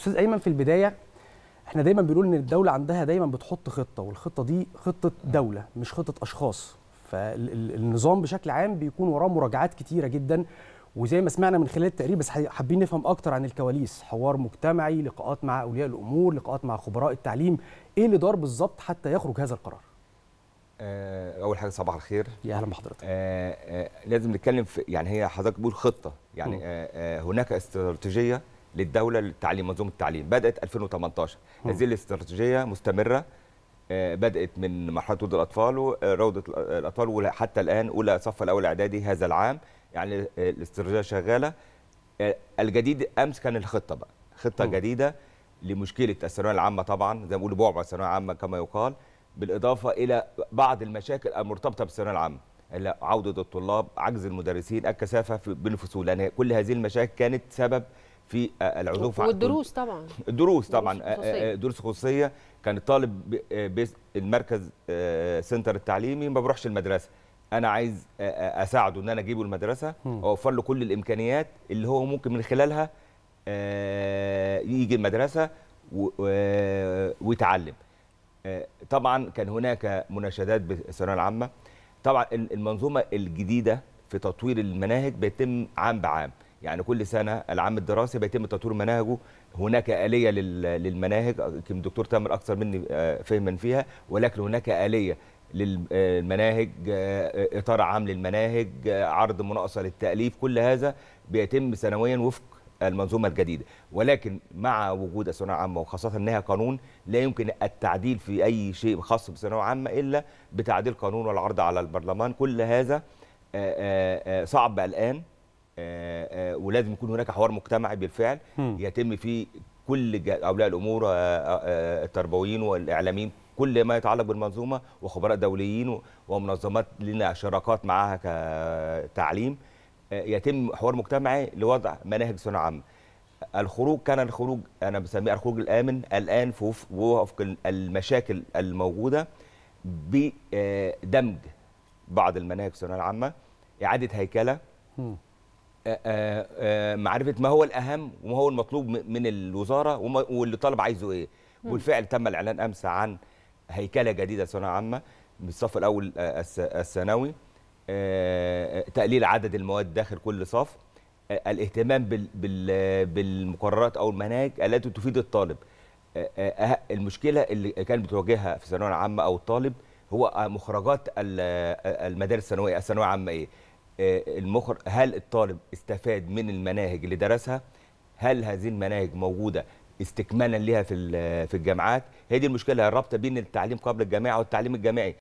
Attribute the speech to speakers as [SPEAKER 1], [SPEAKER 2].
[SPEAKER 1] استاذ ايمن في البدايه احنا دايما بنقول ان الدوله عندها دايما بتحط خطه والخطه دي خطه دوله مش خطه اشخاص فالنظام بشكل عام بيكون وراه مراجعات كتيره جدا وزي ما سمعنا من خلال التقرير بس حابين نفهم اكتر عن الكواليس حوار مجتمعي لقاءات مع اولياء الامور لقاءات مع خبراء التعليم ايه اللي دار بالظبط حتى يخرج هذا القرار آه، اول حاجه صباح الخير يا اهلا بحضرتك آه آه لازم نتكلم في يعني هي حضرتك بتقول خطه يعني آه آه هناك استراتيجيه للدوله للتعليم منظومه التعليم بدات 2018 م. هذه الاستراتيجيه مستمره آه، بدات من مرحله ولد الاطفال آه، روضه آه، الاطفال وحتى الان اولى صف الاول اعدادي هذا العام يعني الاستراتيجيه شغاله الجديد امس كان الخطه بقى خطه م. جديده لمشكله الثانويه العامه طبعا زي ما بيقولوا بعبع الثانويه العامه كما يقال بالاضافه الى بعض المشاكل المرتبطه بالثانويه العامه عوده الطلاب عجز المدرسين الكثافه بين الفصول يعني كل هذه المشاكل كانت سبب في آه، العزوف والدروس طبعا الدروس طبعا دروس آه، آه، خصوصيه, كان الطالب المركز سنتر التعليمي ما بروحش المدرسه انا عايز اساعده ان انا اجيبه المدرسه واوفر له كل الامكانيات اللي هو ممكن من خلالها يجي المدرسه ويتعلم طبعا كان هناك مناشدات بالثانويه العامه طبعا المنظومه الجديده في تطوير المناهج بيتم عام بعام يعني كل سنه العام الدراسي بيتم تطوير مناهجه هناك اليه للمناهج يمكن الدكتور تامر اكثر مني آه، فهما فيها ولكن هناك اليه للمناهج آه، آه، اطار عام للمناهج عرض مناقصه للتاليف كل هذا بيتم سنويا وفق المنظومه الجديده ولكن مع وجود الثانويه العامه وخاصه انها قانون لا يمكن التعديل في اي شيء خاص بالثانويه العامه الا بتعديل قانون والعرض على البرلمان كل هذا صعب الان آه، آه، ولازم يكون هناك حوار مجتمعي بالفعل يتم فيه كل اولياء الامور آه، التربويين والاعلاميين كل ما يتعلق بالمنظومه وخبراء دوليين ومنظمات لنا شراكات معاها كتعليم يتم حوار مجتمعي لوضع مناهج ثانويه عامه الخروج كان الخروج انا بسميه الخروج الامن الان وفق المشاكل الموجوده بدمج بعض المناهج الثانويه العامه اعاده هيكله آه، آه، آه، معرفه ما هو الاهم وما هو المطلوب من الوزاره واللي طالب عايزه ايه وبالفعل تم الاعلان امس عن هيكله جديده ثانوية عامه بالصف الاول الثانوي تقليل عدد المواد داخل كل صف الاهتمام بالمقررات او المناهج التي تفيد الطالب المشكله اللي كانت بتواجهها في الثانويه العامه او الطالب هو مخرجات المدارس الثانويه الثانويه العامه ايه آه، المخر هل الطالب استفاد من المناهج اللي درسها هل هذه المناهج موجوده استكمالا ليها في في الجامعات هي دي المشكله الرابطه بين التعليم قبل الجامعه والتعليم الجامعي